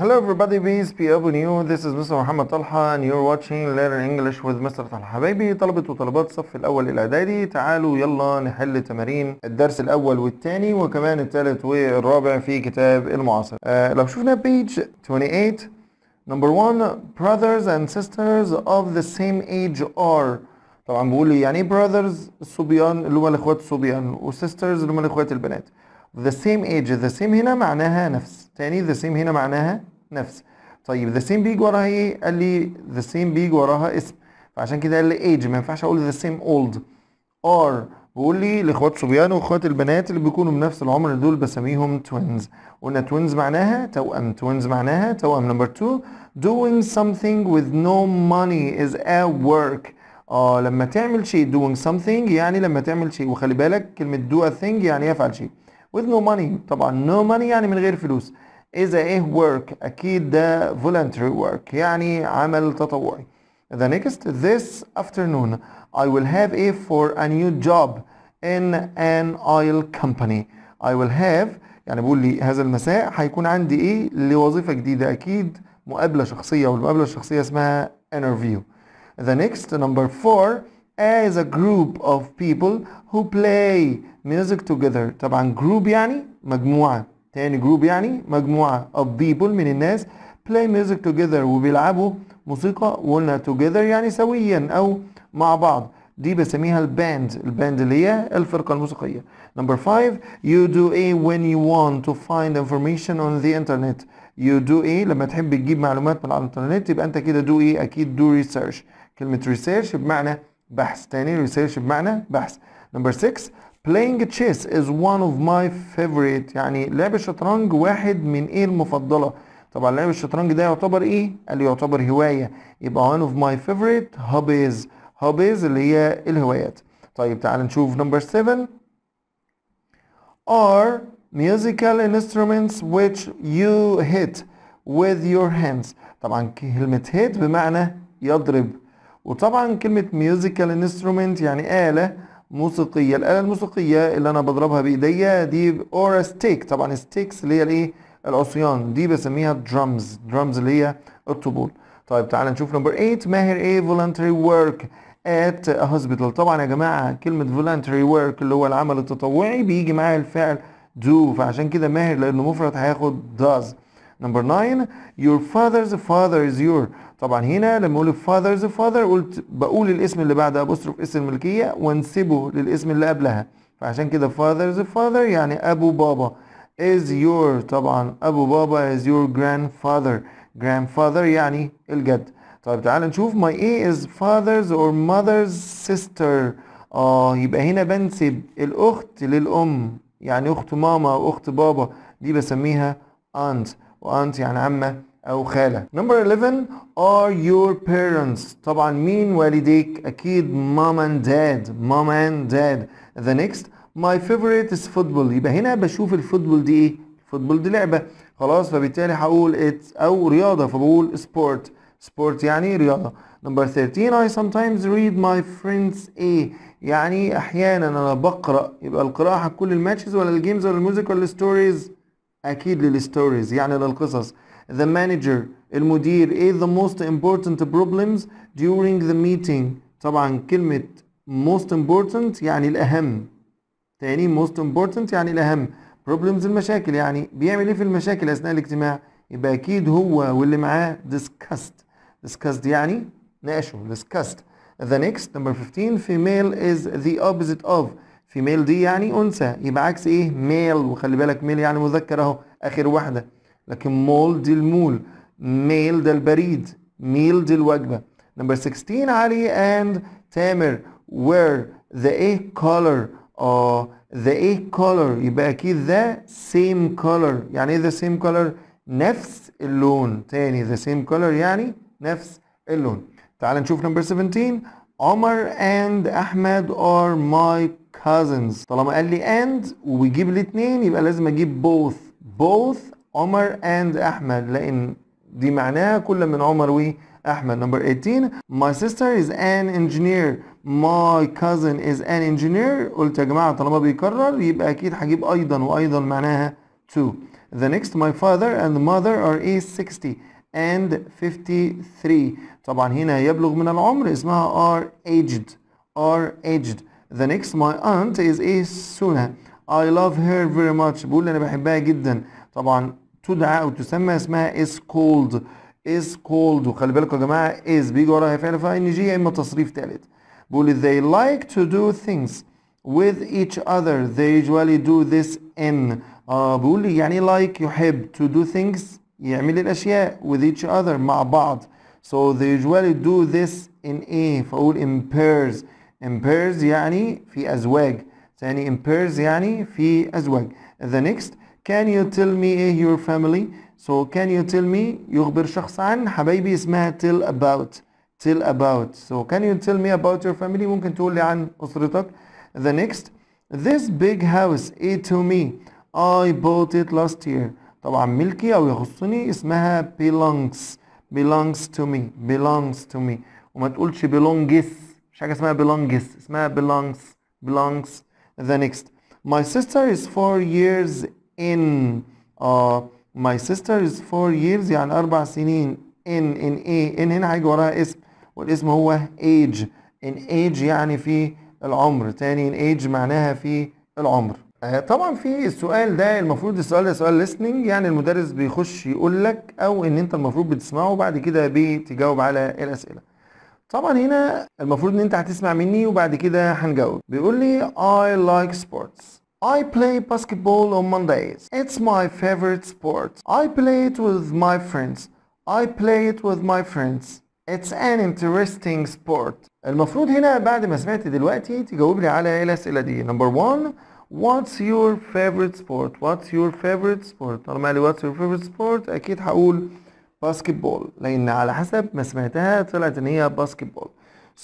Hello everybody, please be up with you. This is Mr. محمد Talha and you're watching Learn English with Mr. Talha. حبايبي طلبة وطلبات الصف الأول الإعدادي تعالوا يلا نحل تمارين الدرس الأول والثاني وكمان الثالث والرابع في كتاب المعاصر. آه، لو شفنا page 28 number one brothers and sisters of the same age are طبعا بيقول لي يعني brothers الصبيان اللي هم الإخوات الصبيان وsisters اللي هم الإخوات البنات. the same age the same هنا معناها نفس تاني the same هنا معناها نفس طيب the same بيجي وراها ايه قال لي the same بيجي وراها اسم فعشان كده قال لي age ما ينفعش اقول the same old or بيقول لي لاخوات صبيان واخوات البنات اللي بيكونوا بنفس العمر دول بسميهم twins قلنا twins معناها توأم twins معناها توأم نمبر 2 doing something with no money is a work اه لما تعمل شيء doing something يعني لما تعمل شيء وخلي بالك كلمة do a thing يعني افعل شيء with no money طبعا no money يعني من غير فلوس إذا إيه work أكيد ده voluntary work يعني عمل تطوعي The next this afternoon I will have a for a new job in an oil company I will have يعني بقول لي هذا المساء هيكون عندي ايه لوظيفة جديدة اكيد مقابلة شخصية والمقابلة الشخصية اسمها interview The next number four as a group of people who play music together طبعا group يعني مجموعة تاني group يعني مجموعة of people من الناس play music together وبيلعبوا موسيقى وقلنا together يعني سويا أو مع بعض دي بسميها الباند الباند اللي هي الفرقة الموسيقية number five you do a when you want to find information on the internet you do a لما تحب تجيب معلومات من على الانترنت يبقى انت كده do a اكيد do research كلمة research بمعنى بحث تاني ريسيرش بمعنى بحث نمبر 6 playing chess is one of my favorite يعني لعب الشطرنج واحد من ايه المفضله طبعا لعب الشطرنج ده يعتبر ايه قال يعتبر هوايه يبقى one of my favorite hobbies hobbies اللي هي الهوايات طيب تعال نشوف نمبر 7 are musical instruments which you hit with your hands طبعا كلمة hit بمعنى يضرب وطبعا كلمة ميوزيكال انسترومنت يعني آلة موسيقية الآلة الموسيقية اللي أنا بضربها بإيديا دي أورا ستيك طبعا ستيكس اللي هي الإيه العصيان دي بسميها درمز درمز اللي هي الطبول طيب تعال نشوف نمبر 8 ماهر ايه فولنتري ورك ات هوسبيتال طبعا يا جماعه كلمه فولنتري ورك اللي هو العمل التطوعي بيجي معاه الفعل دو فعشان كده ماهر لانه مفرد هياخد does نمبر 9 your father's father is your طبعا هنا لما اقول father's father قلت بقول الاسم اللي بعدها ابوستروف اسم الملكيه وانسبه للاسم اللي قبلها فعشان كده father's father يعني ابو بابا is your طبعا ابو بابا is your grandfather grandfather يعني الجد طيب تعال نشوف my a is father's or mother's sister اه يبقى هنا بنسب الاخت للام يعني اخت ماما واخت بابا دي بسميها aunt وأنت يعني عمة أو خالة. نمبر 11 are your parents. طبعا مين والديك؟ أكيد مام and dad. مام and dad. The next my favorite is football. يبقى هنا بشوف الفوتبول دي إيه؟ الفوتبول دي لعبة. خلاص فبالتالي هقول it أو رياضة فبقول sport. sport يعني رياضة. نمبر 13 I sometimes read my friends A. يعني أحيانا أنا بقرأ يبقى القراءة كل الماتشز ولا الجيمز ولا الميوزك ولا الستوريز؟ اكيد للستوريز يعني للقصص the manager المدير ايه the most important problems during the meeting طبعا كلمة most important يعني الأهم تاني most important يعني الأهم problems المشاكل يعني بيعمل ايه في المشاكل أثناء الاجتماع يبقى أكيد هو واللي معاه discussed discussed يعني ناقشوا discussed the next number 15 female is the opposite of في ميل دي يعني انثى يبقى عكس ايه ميل وخلي بالك ميل يعني مذكر اهو اخر واحده لكن مول دي المول ميل ده البريد ميل دي الوجبه نمبر 16 علي اند تامر وير ذا ايه كولر اه ذا ايه كولر يبقى اكيد ذا سيم كولر يعني ايه ذا سيم كولر نفس اللون تاني ذا سيم كولر يعني نفس اللون تعال نشوف نمبر 17 عمر and أحمد are my cousins طالما قال لي and ويجيب الاتنين يبقى لازم أجيب both both عمر and أحمد لأن دي معناها كل من عمر واحمد نمبر 18 my sister is an engineer my cousin is an engineer قلت يا جماعة طالما بيكرر يبقى أكيد هجيب أيضا وأيضا معناها to the next my father and mother are age 60 and 53 طبعا هنا يبلغ من العمر اسمها are aged are aged the next my aunt is a Suna I love her very much بقول أنا بحبها جدا طبعا تدعى أو تسمى اسمها is called is called وخلي بالكم يا جماعة is بيجي وراها فعل فاي نجي جي يا إما تصريف ثالث بقول they like to do things with each other they usually do this in آه بقول لي يعني like يحب to do things يعمل الأشياء with each other مع بعض so they usually do this in ايه فأقول in pairs in pairs يعني في أزواج ثاني in pairs يعني في أزواج the next can you tell me a your family so can you tell me يخبر شخص عن حبايبي اسمها tell about tell about so can you tell me about your family ممكن تقول لي عن أسرتك the next this big house it to me I bought it last year طبعا ملكي او يخصني اسمها belongs belongs to me belongs to me وما تقولش belongs مش حاجه اسمها belongs اسمها belongs belongs the next my sister is four years in uh, my sister is four years يعني اربع سنين in in a in هنا هيجي وراها اسم والاسم هو age in age يعني في العمر تاني in age معناها في العمر آه، طبعا في السؤال ده المفروض السؤال ده سؤال ليسننج يعني المدرس بيخش يقول لك او ان انت المفروض بتسمعه وبعد كده بتجاوب على الاسئله طبعا هنا المفروض ان انت هتسمع مني وبعد كده هنجاوب بيقول لي I like sports I play basketball on Mondays It's my favorite sport I play it with my friends I play it with my friends It's an interesting sport المفروض هنا بعد ما سمعت دلوقتي تجاوب لي على الاسئله دي نمبر 1 what's your favorite sport what's your favorite sport طالما قال لي what's your favorite sport اكيد هقول basketball لان على حسب ما سمعتها طلعت ان هي basketball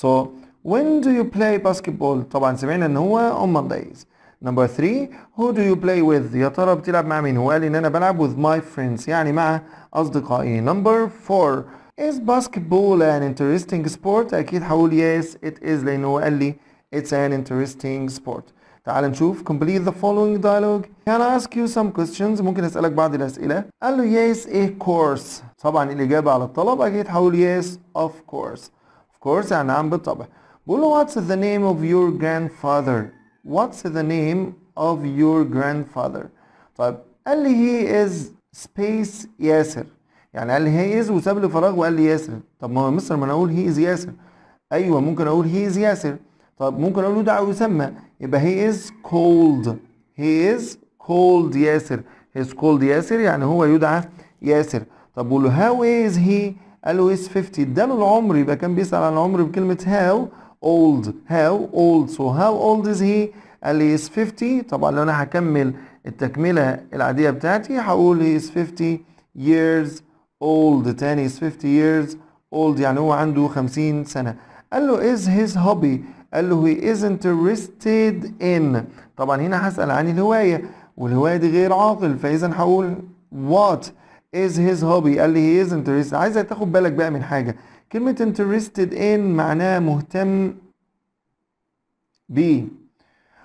so when do you play basketball طبعا سمعنا ان هو on Mondays number 3 who do you play with يا ترى بتلعب مع مين هو قال ان انا بلعب with my friends يعني مع اصدقائي number 4 is basketball an interesting sport اكيد هقول yes it is I هو قال لي it's an interesting sport تعال نشوف complete the following dialogue can I ask you some questions ممكن اسألك بعض الأسئلة قال له yes of course طبعا الإجابة على الطلب أكيد هقول yes of course of course يعني نعم بالطبع بقول له what's the name of your grandfather what's the name of your grandfather طيب قال لي he is space ياسر يعني قال لي he is وساب لي فراغ وقال لي ياسر طب ما مصر ما انا اقول he is ياسر ايوه ممكن اقول he is ياسر طب ممكن اقول له دع ويسمى يبقى هي از كولد هي از كولد ياسر هي از كولد ياسر يعني هو يدعى ياسر طب بقول له هاو از هي قال له از 50 اداله العمر يبقى كان بيسال عن العمر بكلمه هاو اولد هاو اولد سو هاو اولد از هي قال لي از 50 طبعا لو انا هكمل التكمله العاديه بتاعتي هقول هي از 50 years old تاني از 50 years old يعني هو عنده 50 سنة قال له از هيز هوبي قال له he is interested in طبعا هنا هسأل عن الهواية والهواية دي غير عاقل فإذا هقول what is his hobby قال لي he is interested عايزك تاخد بالك بقى من حاجة كلمة interested in معناها مهتم و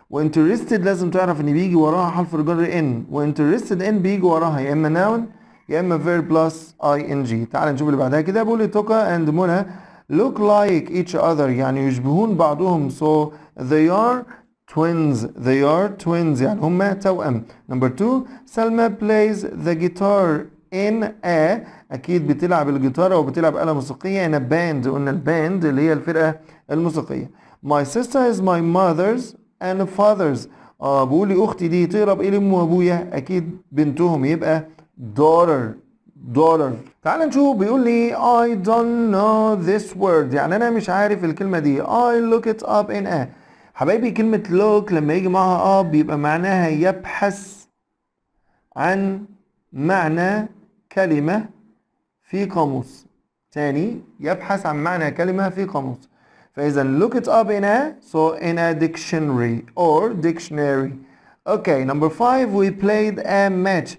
وانترستد لازم تعرف ان بيجي وراها حرف الجر ان وانترستد ان بيجي وراها يا اما ناون يا اما فير بلس اي ان جي تعال نشوف اللي بعدها كده بقول لي توكا اند منى look like each other يعني يشبهون بعضهم so they are twins they are twins يعني هما توأم number two سلمى plays the guitar in a أكيد بتلعب الجيتار أو بتلعب آلة موسيقية in a band قلنا الباند اللي هي الفرقة الموسيقية my sister is my mother's and father's اه بقولي اختي دي تقرب ايه لام وابويا اكيد بنتهم يبقى daughter دولار تعال نشوف بيقول لي I don't know this word يعني انا مش عارف الكلمة دي I look it up in a حبايبي كلمة look لما يجي معاها up آه بيبقى معناها يبحث عن معنى كلمة في قاموس تاني يبحث عن معنى كلمة في قاموس فإذا look it up in a so in a dictionary or dictionary okay number five we played a match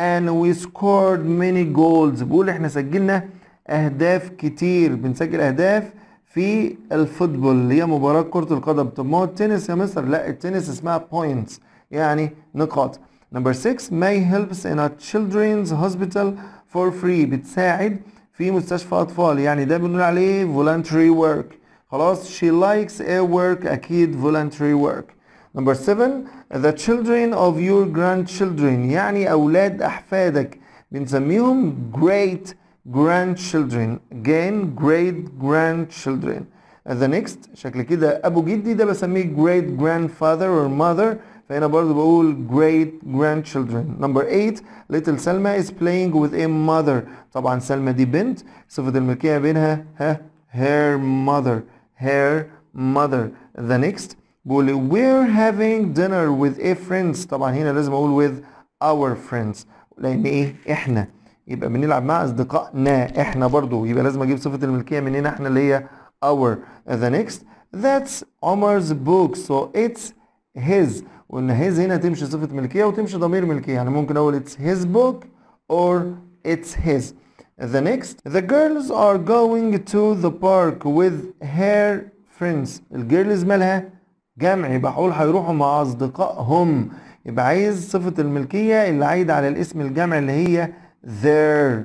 and we scored many goals بيقول احنا سجلنا اهداف كتير بنسجل اهداف في الفوتبول اللي هي مباراة كرة القدم طب ما هو التنس يا مستر لا التنس اسمها بوينتس يعني نقاط نمبر 6 May helps in a children's hospital for free بتساعد في مستشفى اطفال يعني ده بنقول عليه فولنتري ورك خلاص she likes a work اكيد فولنتري ورك Number seven, the children of your grandchildren يعني أولاد أحفادك بنسميهم great grandchildren again great grandchildren the next شكل كده أبو جدي ده بسميه great grandfather or mother فهنا برضه بقول great grandchildren number eight little Selma is playing with a mother طبعا سلمى دي بنت صفة الملكية بينها ها her mother her mother the next بقول we're having dinner with a friends طبعا هنا لازم اقول with our friends لان ايه احنا يبقى بنلعب مع اصدقائنا احنا برضو يبقى لازم اجيب صفه الملكيه مننا احنا اللي هي our the next that's Omar's book so it's his وان his هنا تمشي صفه ملكيه وتمشي ضمير ملكيه يعني ممكن اقول it's his book or it's his the next the girls are going to the park with her friends الجيرلز مالها جمعي بقول هيروحوا مع أصدقائهم يبقى عايز صفة الملكية اللي عايدة على الاسم الجمعي اللي هي their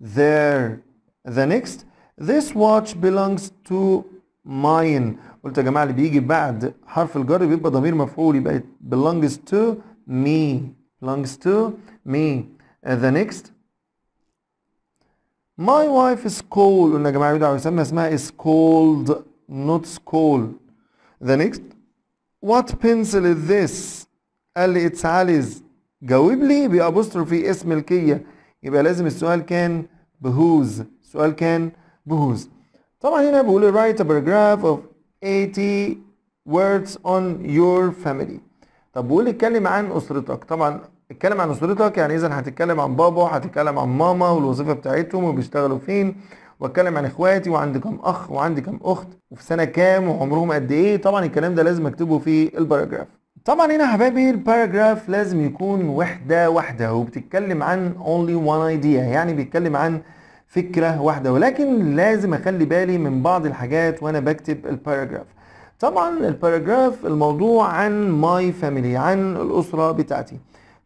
their the next this watch belongs to mine قلت يا جماعة اللي بيجي بعد حرف الجر بيبقى ضمير مفعول يبقى it belongs to me belongs to me uh, the next my wife is cold قلنا يا جماعة بيدعوا يسمى اسمها is cold not school the next What pencil is this? قال لي it's Alice جاوب لي بأبوستروفي اسم الكية يبقى لازم السؤال كان بهوز السؤال كان بهوز طبعا هنا بيقول write a paragraph of 80 words on your family طب بيقول اتكلم عن أسرتك طبعا اتكلم عن أسرتك يعني إذا هتتكلم عن بابا هتتكلم عن ماما والوظيفة بتاعتهم وبيشتغلوا فين واتكلم عن اخواتي وعندي كام اخ وعندي كام اخت وفي سنه كام وعمرهم قد ايه طبعا الكلام ده لازم اكتبه في الباراجراف طبعا هنا حبايبي الباراجراف لازم يكون وحده واحده وبتتكلم عن اونلي وان ايديا يعني بيتكلم عن فكره واحده ولكن لازم اخلي بالي من بعض الحاجات وانا بكتب الباراجراف طبعا الباراجراف الموضوع عن ماي فاميلي عن الاسره بتاعتي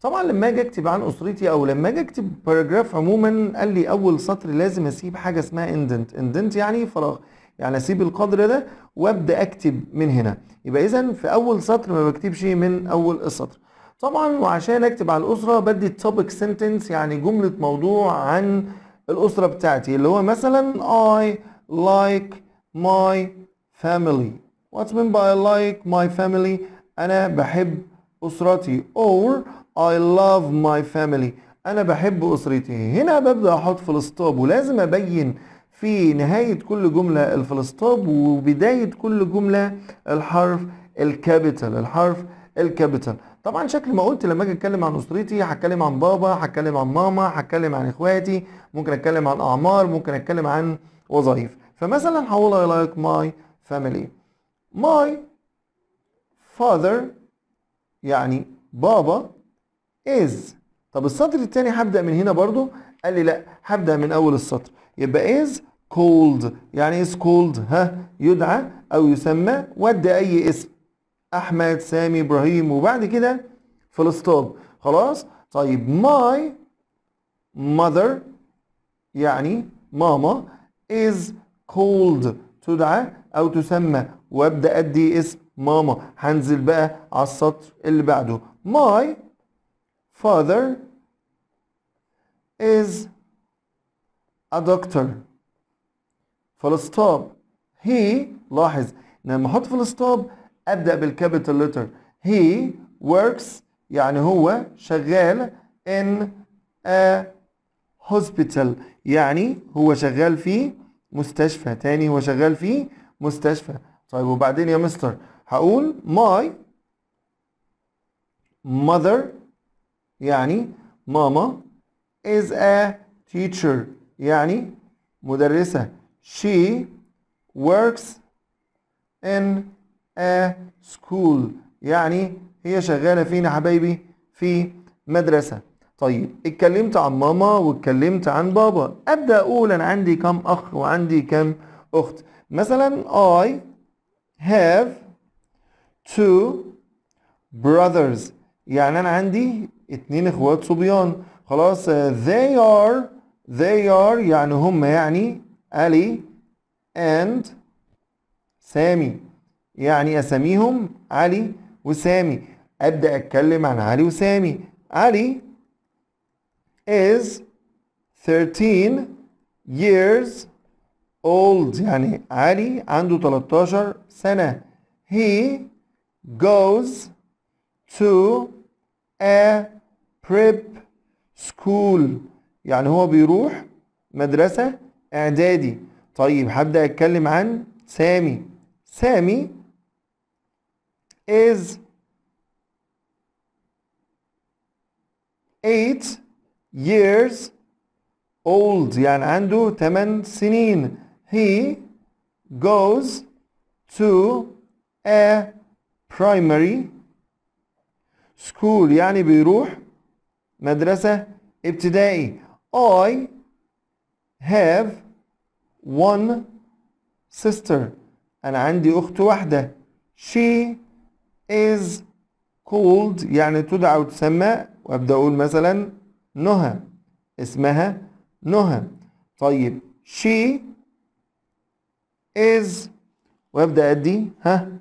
طبعا لما اجي اكتب عن اسرتي او لما اجي اكتب باراجراف عموما قال لي اول سطر لازم اسيب حاجه اسمها اندنت اندنت يعني فراغ يعني اسيب القدر ده وابدا اكتب من هنا يبقى اذا في اول سطر ما بكتبش من اول السطر طبعا وعشان اكتب على الاسره بدي topic سنتنس يعني جمله موضوع عن الاسره بتاعتي اللي هو مثلا اي لايك ماي فاميلي واتس مين باي لايك ماي فاميلي انا بحب اسرتي اور I love my family أنا بحب أسرتي هنا ببدأ أحط في الستوب ولازم أبين في نهاية كل جملة الفلستوب وبداية كل جملة الحرف الكابيتال الحرف الكابيتال طبعا شكل ما قلت لما اجي اتكلم عن اسرتي هتكلم عن بابا هتكلم عن ماما هتكلم عن اخواتي ممكن اتكلم عن اعمار ممكن اتكلم عن وظائف فمثلا هقول I like my family my father يعني بابا is طب السطر الثاني هبدأ من هنا برضو قال لي لا هبدأ من أول السطر يبقى is cold يعني is cold ها يدعى أو يسمى ود أي اسم أحمد سامي إبراهيم وبعد كده في الاسطاب خلاص طيب my mother يعني ماما is cold تدعى أو تسمى وابدأ أدي اسم ماما هنزل بقى على السطر اللي بعده my father is a doctor Full stop. he لاحظ لما احط full stop ابدا بالكابيتال لتر he works يعني هو شغال in a hospital يعني هو شغال في مستشفى تاني هو شغال في مستشفى طيب وبعدين يا مستر هقول my mother يعني ماما is a teacher يعني مدرسة she works in a school يعني هي شغالة فين يا حبايبي في مدرسة طيب اتكلمت عن ماما واتكلمت عن بابا ابدا اقول انا عندي كم اخ وعندي كم اخت مثلا I have two brothers يعني انا عندي اتنين اخوات صبيان خلاص آه، they are they are يعني هم يعني علي and سامي يعني اساميهم علي وسامي ابدا اتكلم عن علي وسامي علي is 13 years old يعني علي عنده 13 سنة he goes to a prep school يعني هو بيروح مدرسة إعدادي طيب هبدأ أتكلم عن سامي سامي is eight years old يعني عنده 8 سنين he goes to a primary سكول يعني بيروح مدرسة ابتدائي I have one sister أنا عندي أخت واحدة she is called يعني تدعى وتسمى وأبدأ أقول مثلا نهى اسمها نهى طيب she is وأبدأ أدي ها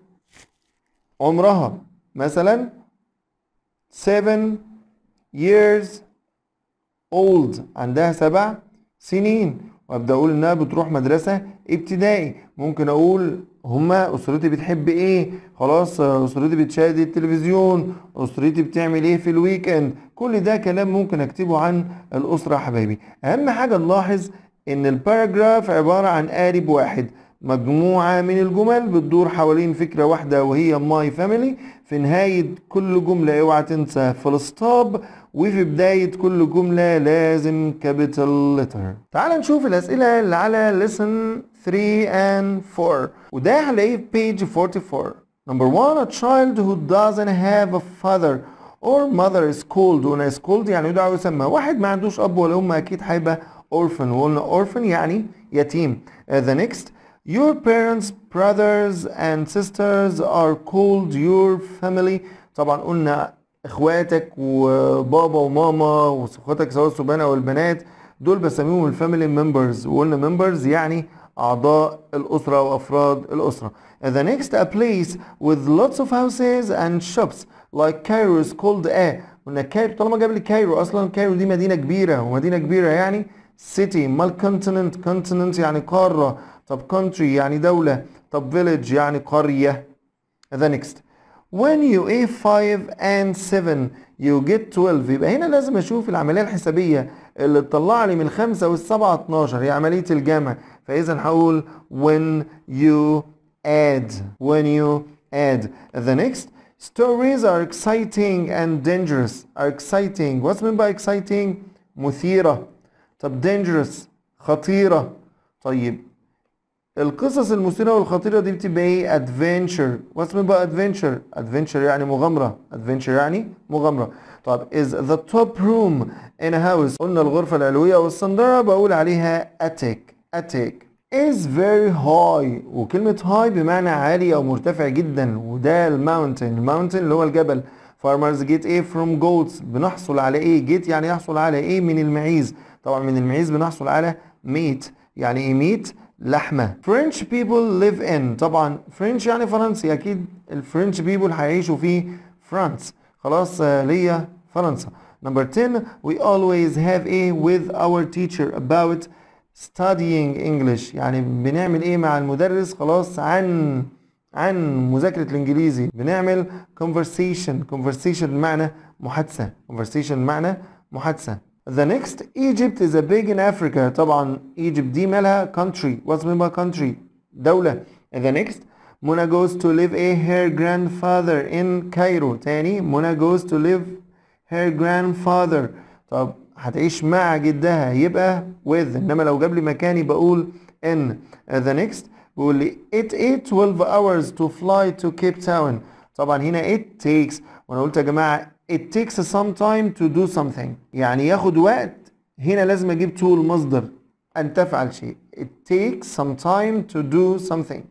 عمرها مثلا seven years old عندها سبع سنين وابدا اقول انها بتروح مدرسه ابتدائي ممكن اقول هما اسرتي بتحب ايه خلاص اسرتي بتشاهد التلفزيون اسرتي بتعمل ايه في الويك اند كل ده كلام ممكن اكتبه عن الاسره يا حبايبي اهم حاجه نلاحظ ان الباراجراف عباره عن قارب واحد مجموعة من الجمل بتدور حوالين فكرة واحدة وهي ماي فاميلي في نهاية كل جملة اوعى تنسى في الستوب وفي بداية كل جملة لازم كابيتال لتر تعال نشوف الأسئلة اللي على lesson 3 and 4 وده هلاقيه في بيج 44 نمبر 1 a child who doesn't have a father or mother is called هنا is called يعني يدعى ويسمى واحد ما عندوش أب ولا أم أكيد هيبقى orphan وقلنا orphan يعني يتيم uh, the next Your parents, brothers and sisters are called your family طبعا قلنا اخواتك وبابا وماما واخواتك سواء الصبيان او البنات دول بسميهم الفاميلي ممبرز وقلنا ممبرز يعني أعضاء الأسرة وأفراد الأسرة. And the next a place with lots of houses and shops like Cairo is called a قلنا كايرو طالما جاب لي كايرو أصلا كايرو دي مدينة كبيرة ومدينة كبيرة يعني city مال continent continent يعني قارة طب country يعني دولة طب village يعني قرية the next when you a 5 and 7 you get 12 يبقى هنا لازم اشوف العملية الحسابية اللي تطلع لي من الخمسة والسبعة 12 هي عملية الجمع فاذا هقول when you add when you add the next stories are exciting and dangerous are exciting what's meant by exciting مثيرة طب dangerous خطيرة طيب القصص المثيرة والخطيرة دي بتبقى ايه ادفنشر، واسم بقى ادفنشر، ادفنشر يعني مغامرة ادفنشر يعني مغامرة طب is the top room in a house قلنا الغرفة العلوية والصندرة بقول عليها attic attic is very high وكلمة high بمعنى عالي أو مرتفع جدا وده الماونتن الماونتن اللي هو الجبل farmers get ايه from goats بنحصل على ايه get يعني يحصل على ايه من المعيز طبعا من المعيز بنحصل على meat يعني ايه meat لحمة French people live in طبعا French يعني فرنسي أكيد الفرنش بيبل هيعيشوا في فرنسا خلاص آه، ليا فرنسا نمبر 10 وي اولويز هاف ايه وذ اور تيشر اباوت studying English يعني بنعمل ايه مع المدرس خلاص عن عن مذاكرة الانجليزي بنعمل conversation conversation بمعنى محادثة conversation بمعنى محادثة The next Egypt is a big in Africa طبعا Egypt دي مالها country what's my country دولة and the next Mona goes to live a her grandfather in Cairo تاني Mona goes to live her grandfather طب هتعيش مع جدها يبقى with انما لو جاب لي مكان يبقى اقول in uh, the next بيقول لي it 12 hours to fly to Cape Town طبعا هنا it takes وانا قلت يا جماعة it takes some time to do something يعني ياخد وقت هنا لازم اجيب to المصدر أن تفعل شيء it takes some time to do something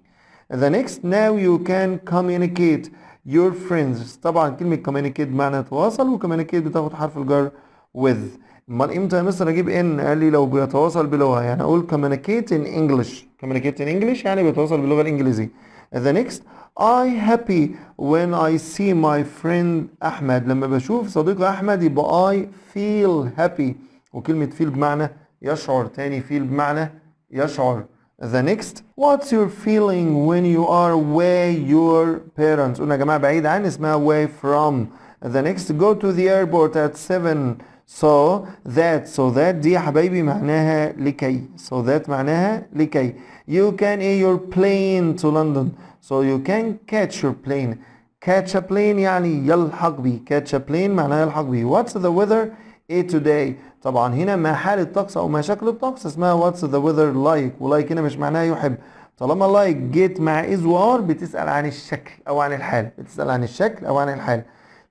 the next now you can communicate your friends طبعا كلمة communicate معنى تواصل و communicate بتاخد حرف الجر with امال امتى مثلا اجيب ان قال لي لو بيتواصل بلغة يعني اقول communicate in English communicate in English يعني بيتواصل باللغة الإنجليزي. the next I happy when I see my friend Ahmed. لما بشوف صديق أحمد يبقى I feel happy وكلمة feel بمعنى يشعر تاني feel بمعنى يشعر The next What's your feeling when you are away your parents قلنا يا جماعة بعيد عن اسمها away from The next go to the airport at 7 so that so that دي يا حبايبي معناها لكي so that معناها لكي you can air your plane to London So you can catch your plane. Catch a plane يعني يلحق بي. Catch a plane معناها يلحق بي. What's the weather a today؟ طبعا هنا ما حال الطقس او ما شكل الطقس اسمها what's the weather like ولايك هنا مش معناها يحب. طالما لايك جيت مع از وار بتسأل عن الشكل او عن الحال. بتسأل عن الشكل او عن الحال.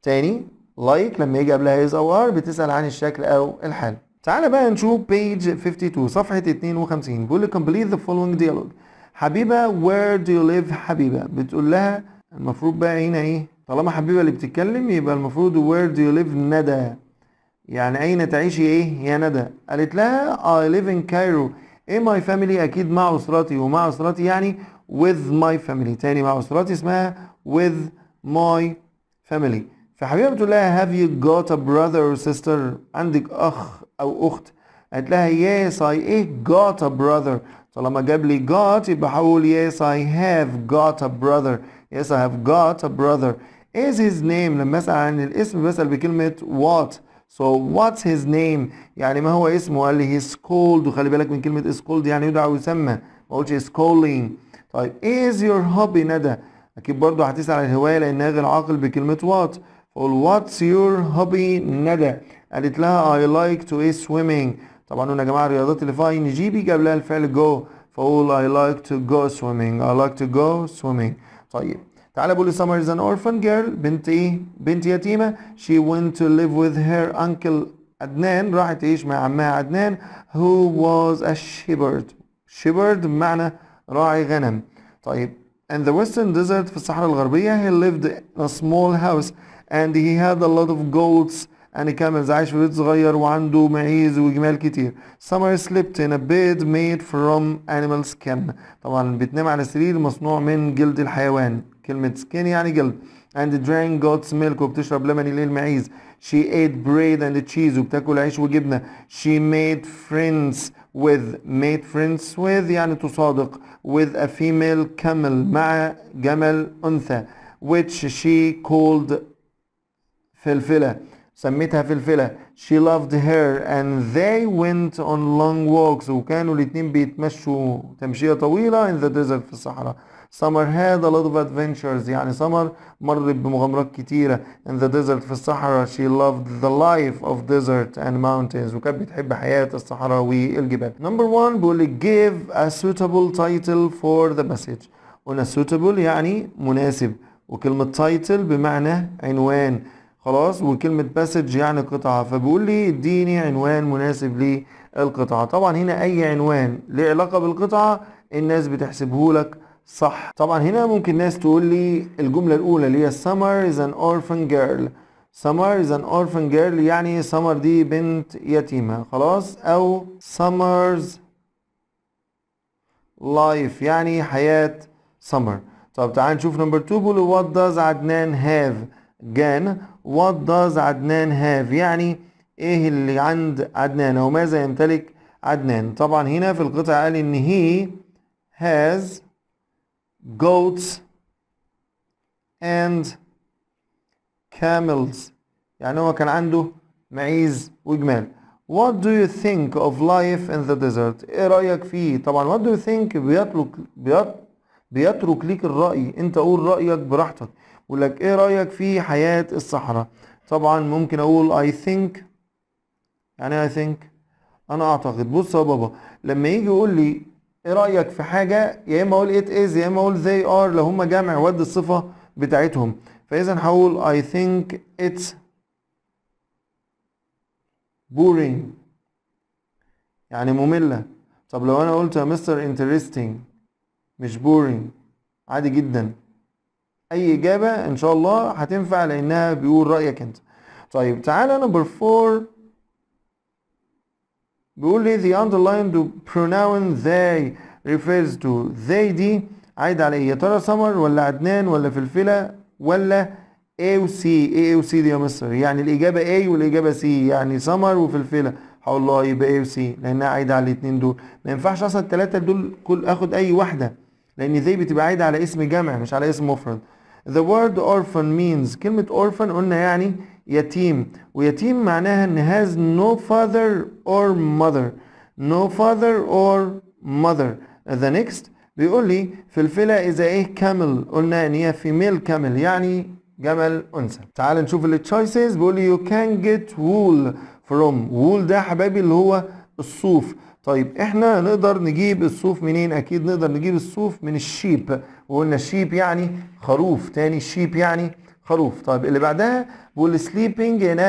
تاني لايك لما يجي قبلها از او ار بتسأل عن الشكل او الحال. تعالى بقى نشوف page 52 صفحة 52 بيقول لي complete the following dialogue حبيبه وير دو يو ليف حبيبه بتقول لها المفروض بقى هنا ايه طالما حبيبه اللي بتتكلم يبقى المفروض وير دو يو ليف ندى يعني اين تعيشي ايه يا ندى قالت لها اي ليف ان كايرو ايه ماي فاميلي اكيد مع اسرتي ومع اسرتي يعني with my family تاني مع اسرتي اسمها with my family فحبيبه بتقول لها have you got a brother or sister عندك اخ او اخت قالت لها yes I ايه got a brother Salama Gabli got Ibahul, yes, I have got a brother. Yes, I have got a brother. Is his name لما اسأل عن الاسم بسأل بكلمة what So what's his name يعني ما هو اسمه قال لي he's called وخلي بالك من كلمة is called يعني يدعى ويسمى ما قلتش is calling طيب is your hobby ندى أكيد برضه هتسأل عن الهواية لأنها غير بكلمة what فقول what's your hobby ندى قالت لها I like to is swimming طبعا هنا يا جماعه رياضات اللي في اي قبلها الفعل جو فقول I like to go swimming I like to go swimming طيب تعالى بقول summer is an orphan girl بنت ايه بنت يتيمة she went to live with her uncle عدنان راحت تعيش مع عمها عدنان who was a shepherd shepherd معنى راعي غنم طيب and the western desert في الصحراء الغربية he lived in a small house and he had a lot of goats يعني كامل عايش في بيت صغير وعنده معيز وجمال كتير summer slept in a bed made from animal skin طبعا بتنام على سرير مصنوع من جلد الحيوان كلمة skin يعني جلد and drank goat's milk وبتشرب لبن الليل معيز she ate bread and cheese وبتاكل عيش وجبنة she made friends with made friends with يعني تصادق with a female camel مع جمل أنثى which she called فلفلة سميتها فلفلة she loved her and they went on long walks وكانوا الاتنين بيتمشوا تمشية طويلة in the desert في الصحراء Summer had a lot of adventures يعني Summer مرت بمغامرات كتيرة in the desert في الصحراء she loved the life of desert and mountains وكانت بتحب حياة الصحراء والجبال number one بيقول give a suitable title for the message قلنا suitable يعني مناسب وكلمة title بمعنى عنوان خلاص وكلمة باسج يعني قطعة فبيقول لي اديني عنوان مناسب للقطعة طبعا هنا أي عنوان له علاقة بالقطعة الناس بتحسبه لك صح طبعا هنا ممكن ناس تقول لي الجملة الأولى اللي هي summer is an orphan girl summer is an orphan girl يعني summer دي بنت يتيمة خلاص أو summer's life يعني حياة summer طب تعال نشوف نمبر 2 بيقول what does عدنان have جان وات داز عدنان هاف يعني ايه اللي عند عدنان او ماذا يمتلك عدنان طبعا هنا في القطع قال ان هي هاز goats and camels يعني هو كان عنده معيز وجمال What do you think of life in the desert? ايه رأيك فيه؟ طبعا what do you think بيطلق بيطلق بيترك ليك الرأي انت قول رأيك براحتك ويقول لك ايه رايك في حياه الصحراء طبعا ممكن اقول اي ثينك يعني اي ثينك انا اعتقد بص يا بابا لما يجي يقول لي ايه رايك في حاجه يا اما اقول ات از يا اما اقول زي ار لو هم جمع ود الصفه بتاعتهم فاذا هقول اي ثينك اتس بورينج يعني مملة طب لو انا قلت يا مستر انترستنج مش بورينج عادي جدا اي اجابه ان شاء الله هتنفع لانها بيقول رايك انت طيب تعالى نمبر 4 بيقول لي the underlined pronoun they refers to they دي عايد على ايه يا ترى سمر ولا عدنان ولا فلفله ولا A و C A و C دي يا مصر يعني الإجابة A والإجابة C يعني سمر وفلفلة هقول الله يبقى A و C لأنها عايدة على الاتنين دول ما ينفعش أصلا التلاتة دول كل آخد أي واحدة لأن زي بتبقى عايدة على اسم جمع مش على اسم مفرد The word orphan means كلمة orphan قلنا يعني يتيم ويتيم معناها ان has no father or mother no father or mother the next بيقول لي في الفيلا اذا ايه camel قلنا ان هي female camel يعني جمل انثى تعال نشوف التشويسز بيقول لي you can get wool from wool ده حبايبي اللي هو الصوف طيب احنا نقدر نجيب الصوف منين اكيد نقدر نجيب الصوف من الشيب وقلنا الشيب يعني خروف تاني الشيب يعني خروف طيب اللي بعدها بيقول sleeping in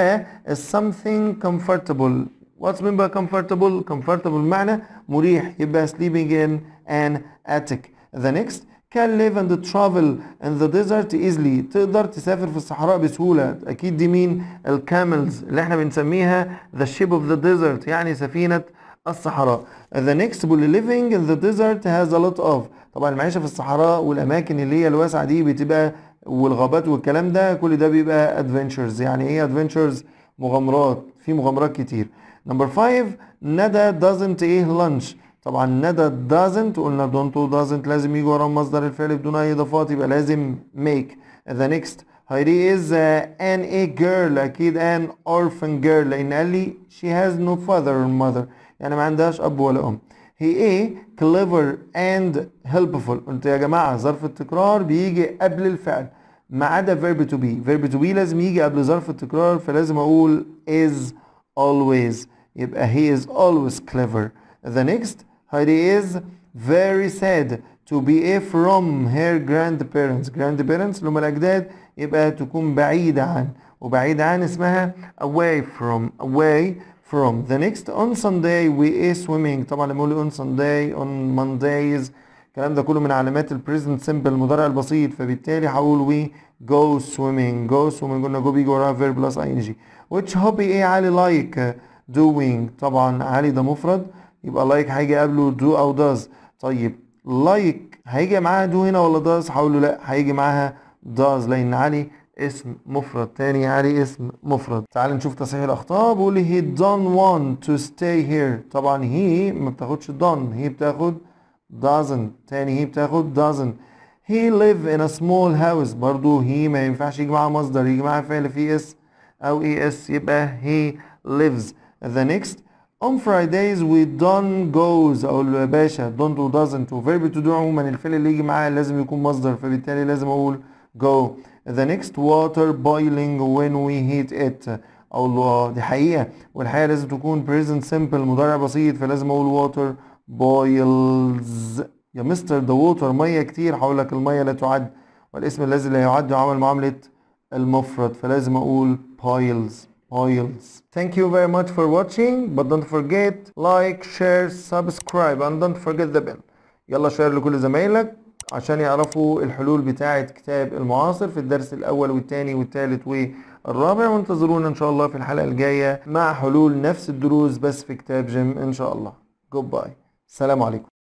a something comfortable واتس مين بقى comfortable comfortable معنى مريح يبقى sleeping in an attic the next can live and travel in the desert easily تقدر تسافر في الصحراء بسهولة أكيد دي مين الكاملز اللي احنا بنسميها the ship of the desert يعني سفينة الصحراء The next bull living in the desert has a lot of طبعا المعيشة في الصحراء والأماكن اللي هي الواسعة دي بتبقى والغابات والكلام ده كل ده بيبقى adventures يعني ايه adventures مغامرات في مغامرات كتير نمبر 5 ندى doesn't ايه lunch طبعا ندى doesn't قلنا don't و doesn't لازم يجي ورا مصدر الفعل بدون اي اضافات يبقى لازم make the next هايدي از an a girl اكيد an orphan girl لان قال لي she has no father or mother يعني ما عندهاش اب ولا ام هي ايه clever and helpful قلت يا جماعه ظرف التكرار بيجي قبل الفعل ما عدا verb to be verb to be لازم يجي قبل ظرف التكرار فلازم اقول is always يبقى هي از always clever the next Heidi از very sad to be from her grandparents grandparents اللي هم الاجداد يبقى تكون بعيده عن وبعيدة عن اسمها away from away from the next on Sunday we a swimming طبعا لما اقول on Sunday on Mondays الكلام ده كله من علامات present simple المضارع البسيط فبالتالي هقول we go swimming go swimming قلنا go بيجي وراها فيرب بلس ing ان which hobby ايه علي لايك doing طبعا علي ده مفرد يبقى لايك هيجي قبله do او داز طيب لايك هيجي معاها do هنا ولا داز هقول له لا هيجي معاها داز لان علي اسم مفرد تاني علي يعني اسم مفرد تعال نشوف تصحيح الاخطاء بيقول هي دون want تو ستاي هير طبعا هي ما بتاخدش دون هي بتاخد doesn't تاني هي بتاخد doesn't هي ليف ان ا سمول هاوس برضو هي ما ينفعش يجي معاها مصدر يجي معاها فعل في اس او اي اس يبقى هي ليفز ذا نيكست on Fridays we don't goes او باشا don't و doesn't تو to do عموما الفعل اللي يجي معاه لازم يكون مصدر فبالتالي لازم اقول go the next water boiling when we heat it الله دي حقيقة والحقيقة لازم تكون present simple مضارع بسيط فلازم اقول water boils يا مستر ده ووتر مية كتير حولك المية لا تعد والاسم الذي لا يعد يعمل معاملة المفرد فلازم اقول piles piles Thank you very much for watching but don't forget like share subscribe and don't forget the bell يلا شير لكل زمايلك عشان يعرفوا الحلول بتاعة كتاب المعاصر في الدرس الأول والثاني والثالث والرابع وانتظرونا إن شاء الله في الحلقة الجاية مع حلول نفس الدروس بس في كتاب جيم إن شاء الله جود باي السلام عليكم